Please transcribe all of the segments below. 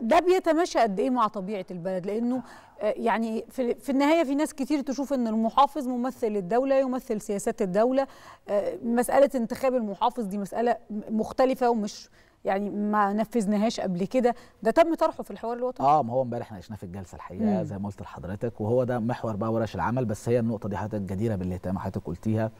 ده بيتماشى قد ايه مع طبيعه البلد لانه آه، يعني في, في النهايه في ناس كتير تشوف ان المحافظ ممثل الدوله يمثل سياسات الدوله آه، مساله انتخاب المحافظ دي مساله مختلفه ومش يعني ما نفذناهاش قبل كده ده تم طرحه في الحوار الوطني اه ما هو امبارح احنا عشناه في الجلسه الحقيقه مم. زي ما قلت لحضرتك وهو ده محور بقى ورش العمل بس هي النقطه دي حضرتك جديره بالاهتمام حضرتك قلتيها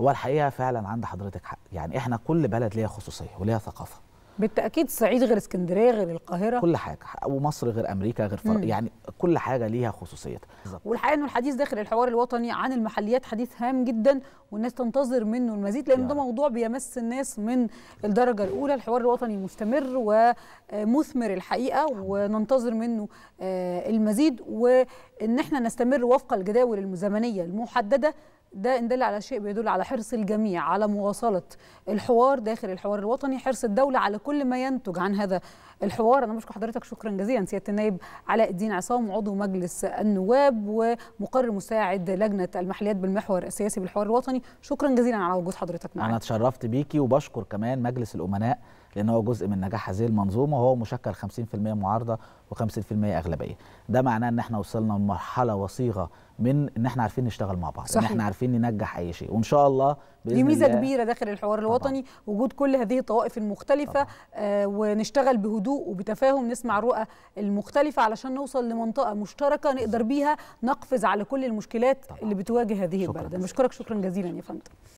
هو الحقيقه فعلا عند حضرتك حق يعني احنا كل بلد ليها خصوصيه وليها ثقافه بالتاكيد الصعيد غير اسكندريه غير القاهره كل حاجه ومصر غير امريكا غير فرق. يعني كل حاجه ليها خصوصيتها والحقيقه انه الحديث داخل الحوار الوطني عن المحليات حديث هام جدا والناس تنتظر منه المزيد لان ده يعني. موضوع بيمس الناس من الدرجه الاولى الحوار الوطني مستمر ومثمر الحقيقه وننتظر منه آه، المزيد وان احنا نستمر وفق الجداول الزمنيه المحدده ده إن دل على شيء بيدل على حرص الجميع على مواصلة الحوار داخل الحوار الوطني حرص الدولة على كل ما ينتج عن هذا الحوار انا بشكر حضرتك شكرا جزيلا سياده النائب علاء الدين عصام عضو مجلس النواب ومقرر مساعد لجنه المحليات بالمحور السياسي بالحوار الوطني شكرا جزيلا على وجود حضرتك معنا انا اتشرفت بيكي وبشكر كمان مجلس الامناء لان هو جزء من نجاح هذه المنظومه وهو مشكل 50% معارضه و50% اغلبيه ده معناه ان احنا وصلنا لمرحله وصيغه من ان احنا عارفين نشتغل مع بعض صحيح. ان احنا عارفين ننجح اي شيء وان شاء الله باذن دي ميزه الله كبيره داخل الحوار الوطني طبعا. وجود كل هذه الطوائف المختلفه آه ونشتغل بهدوء وبتفاهم نسمع رؤى المختلفه علشان نوصل لمنطقه مشتركه نقدر بيها نقفز على كل المشكلات طبعا. اللي بتواجه هذه البلد بشكرك شكرا جزيلا يا فندم